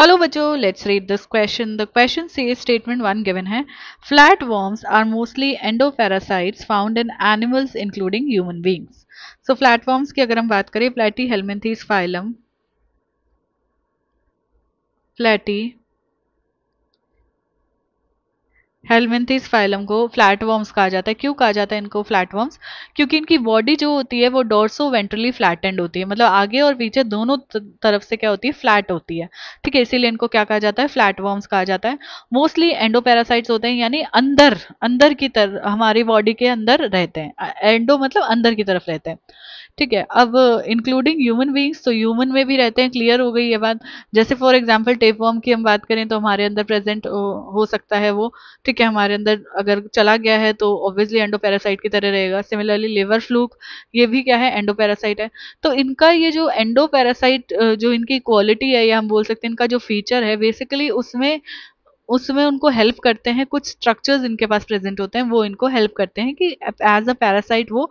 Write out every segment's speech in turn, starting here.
hello बच्चों let's read this question the question से statement one given है flat worms are mostly endoparasites found in animals including human beings so flat worms की अगर हम बात करें platyhelminthes phylum platyhelminthes phylum को flatworms कहा जाता है क्यों कहा जाता है इनको फ्लैटवर्म्स क्योंकि इनकी बॉडी जो होती है वो डोर्सो वेंट्रली फ्लैटेंड होती है मतलब आगे और पीछे दोनों तरफ से क्या होती है फ्लैट होती है ठीक है इसीलिए इनको क्या कहा जाता है फ्लैटवर्म्स कहा जाता है मोस्टली एंडोपैरासाइट्स होते हैं यानी अंदर अंदर की तरफ हमारी बॉडी के अंदर रहते हैं एंडो मतलब अंदर की तरफ रहते हैं ठीक है अब इंक्लूडिंग ह्यूमन बींग्स तो ह्यूमन में भी रहते हैं क्लियर हो गई ये बात जैसे फॉर एग्जाम्पल टेपवर्म की हम बात करें तो हमारे अंदर प्रेजेंट हो सकता है वो ठीक ठीक है हमारे अंदर अगर चला गया है तो ऑब्वियसली एंडोपैरासाइट की तरह रहेगा सिमिलरली लिवर फ्लूक ये भी क्या है एंडोपैरासाइट है तो इनका ये जो एंडोपैरासाइट जो इनकी क्वालिटी है या हम बोल सकते हैं इनका जो फीचर है बेसिकली उसमें उसमें उनको हेल्प करते हैं कुछ स्ट्रक्चर्स इनके पास प्रेजेंट होते हैं वो इनको हेल्प करते हैं कि एज अ पैरासाइट वो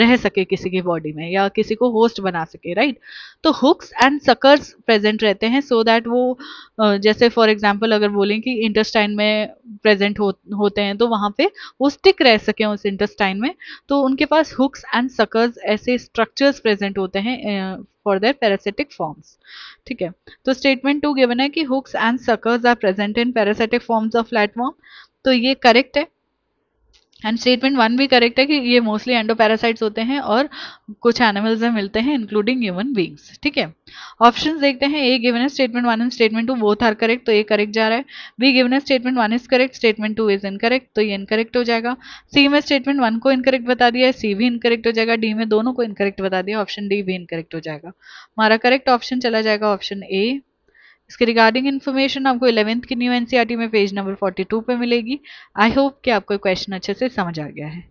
रह सके किसी की बॉडी में या किसी को होस्ट बना सके राइट तो हुक्स एंड सकर्स प्रेजेंट रहते हैं सो so दैट वो जैसे फॉर एग्जाम्पल अगर बोलें कि इंटेस्टाइन में प्रेजेंट हो, होते हैं तो वहाँ पे वो स्टिक रह सके उस इंटेस्टाइन में तो उनके पास हुक्स एंड सकर्स ऐसे स्ट्रक्चर्स प्रेजेंट होते हैं फॉर देयर पैरासिटिक फॉर्म्स ठीक है तो स्टेटमेंट टू गिवन है कि hooks and suckers are present in parasitic forms of flatworm तो ये करेक्ट है एंड स्टेटमेंट वन भी करेक्ट है कि ये मोस्टली एंडोपैरासाइट्स होते हैं और कुछ एनिमल्स में मिलते हैं इंक्लूडिंग ह्यूमन बींग्स ठीक है ऑप्शन देखते हैं A given statement one and statement two both are correct तो ए करेक्ट जा रहा है B given statement one is correct statement two is incorrect तो ये इनकरेक्ट हो जाएगा सी में स्टेटमेंट वन को इनकरेक्ट बता दिया है सी भी इनकरेक्ट हो जाएगा डी में दोनों को इनकरेक्ट बता दिया ऑप्शन डी भी इनकरेक्ट हो जाएगा हमारा करेक्ट ऑप्शन चला जाएगा ऑप्शन ए इसके रिगार्डिंग इन्फॉर्मेशन आपको इलेवेंथ की न्यू एनसीईआरटी e में पेज नंबर 42 पे मिलेगी आई होप कि आपको क्वेश्चन अच्छे से समझ आ गया है